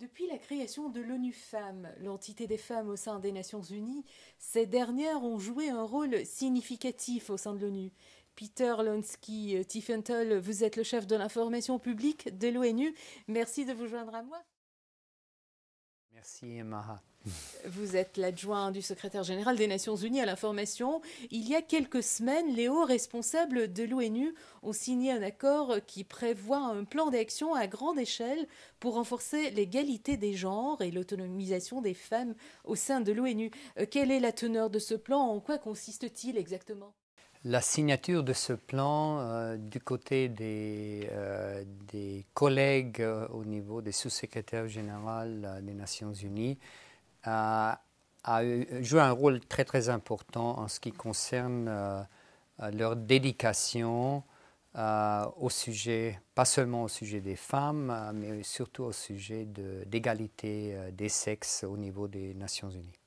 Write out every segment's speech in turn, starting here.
Depuis la création de l'ONU Femmes, l'entité des femmes au sein des Nations Unies, ces dernières ont joué un rôle significatif au sein de l'ONU. Peter Lonsky, euh, Tiffenthal, vous êtes le chef de l'information publique de l'ONU. Merci de vous joindre à moi. Merci Vous êtes l'adjoint du secrétaire général des Nations Unies à l'information. Il y a quelques semaines, les hauts responsables de l'ONU ont signé un accord qui prévoit un plan d'action à grande échelle pour renforcer l'égalité des genres et l'autonomisation des femmes au sein de l'ONU. Euh, quelle est la teneur de ce plan En quoi consiste-t-il exactement la signature de ce plan euh, du côté des, euh, collègues euh, au niveau des sous-secrétaires généraux des Nations Unies a joué un rôle très très important en ce qui concerne leur dédication au sujet, pas seulement au sujet des femmes, mais surtout au sujet d'égalité des sexes au niveau des Nations Unies.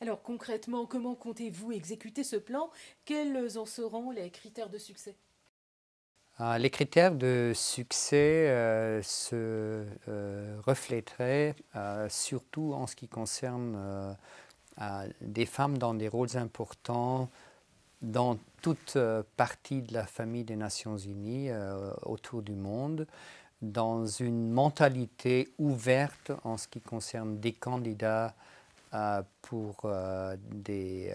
Alors concrètement, comment comptez-vous exécuter ce plan Quels en seront les critères de succès ah, les critères de succès euh, se euh, refléteraient reflèteraient euh, surtout en ce qui concerne des femmes dans des rôles importants dans toute partie de la famille des Nations Unies autour du monde, dans une mentalité ouverte en ce qui concerne des candidats euh, euh, euh, pour des,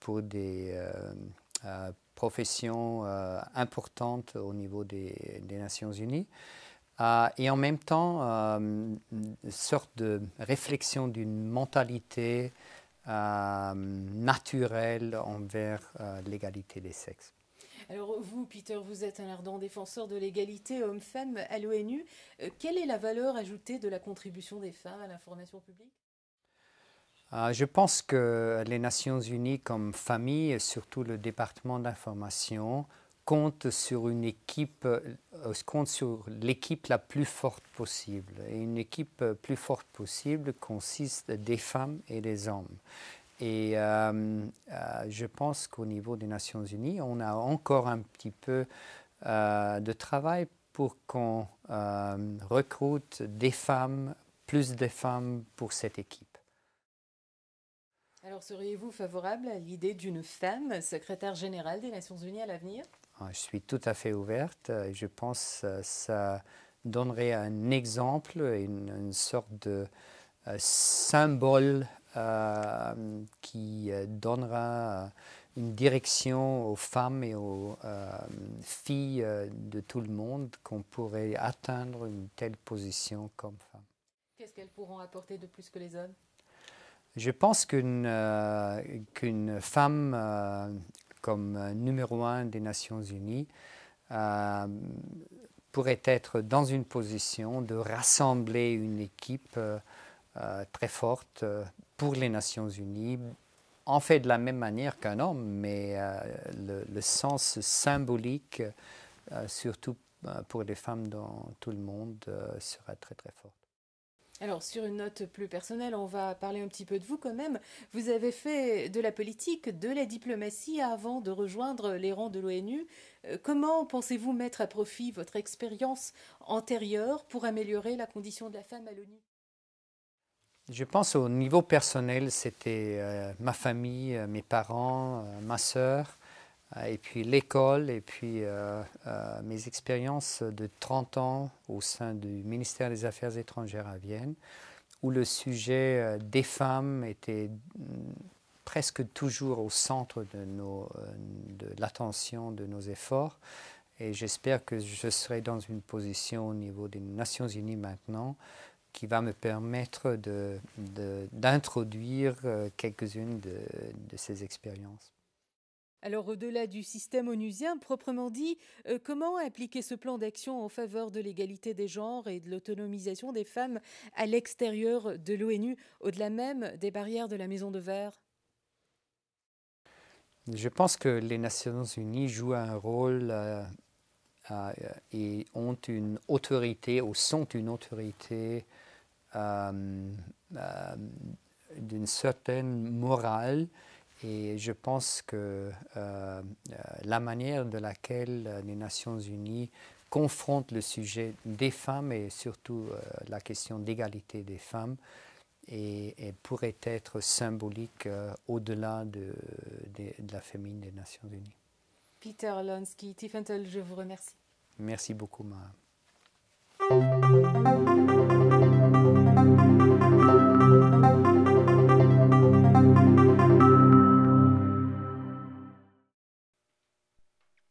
pour des professions importantes au niveau des, Nations Unies. et en même temps une sorte de réflexion d'une mentalité naturelle envers l'égalité des sexes. Alors vous, Peter, vous êtes un ardent défenseur de l'égalité homme-femme à l'ONU. quelle est la valeur ajoutée de la contribution des femmes à l'information publique euh, je pense que les Nations Unies comme famille, et surtout le département d'information, compte sur une équipe, euh, euh, compte sur l'équipe la plus forte possible. Et une équipe plus forte possible consiste des femmes et des hommes. Et je pense qu'au niveau des Nations Unies, on a encore un petit peu de travail pour qu'on recrute des femmes, plus de femmes pour cette équipe. Alors, seriez-vous favorable à l'idée d'une femme secrétaire générale des Nations Unies à l'avenir ah, Je suis tout à fait ouverte. Je pense que ça donnerait un exemple, une, sorte de euh, symbole euh, qui euh, donnera une direction aux femmes et aux filles de tout le monde qu'on pourrait atteindre une telle position comme femme. Qu'est-ce qu'elles pourront apporter de plus que les hommes je pense qu'une euh, femme euh, comme euh, numéro un des Nations Unies pourrait être dans une position de rassembler une équipe très forte pour les Nations Unies, en fait de la même manière qu'un homme, mais le, sens symbolique, surtout pour les femmes dans tout le monde, sera très très fort. Alors, sur une note plus personnelle, on va parler un petit peu de vous quand même. Vous avez fait de la politique, de la diplomatie avant de rejoindre les rangs de l'ONU. Euh, comment pensez-vous mettre à profit votre expérience antérieure pour améliorer la condition de la femme à l'ONU Je pense au niveau personnel, c'était euh, ma famille, euh, mes parents, ma sœur. Euh, et puis l'école, et puis euh, euh, mes expériences de 30 ans au sein du ministère des Affaires étrangères à Vienne, où le sujet des femmes était mm, presque toujours au centre de, l'attention de nos efforts. Et j'espère que je serai dans une position au niveau des Nations Unies maintenant qui va me permettre d'introduire quelques-unes de ces expériences. Alors au-delà du système onusien proprement dit, euh, comment appliquer ce plan d'action en faveur de l'égalité des genres et de l'autonomisation des femmes à l'extérieur de l'ONU, au-delà même des barrières de la Maison de Verre Je pense que les Nations Unies jouent un rôle euh, euh, et ont une autorité ou sont une autorité d'une certaine morale et je pense que euh, euh, la manière de laquelle euh, les Nations Unies confrontent le sujet des femmes et surtout la question d'égalité des femmes et, pourrait être symbolique au-delà de, la famille des Nations Unies. Peter Lonsky, Tiffentel, je vous remercie. Merci beaucoup, ma.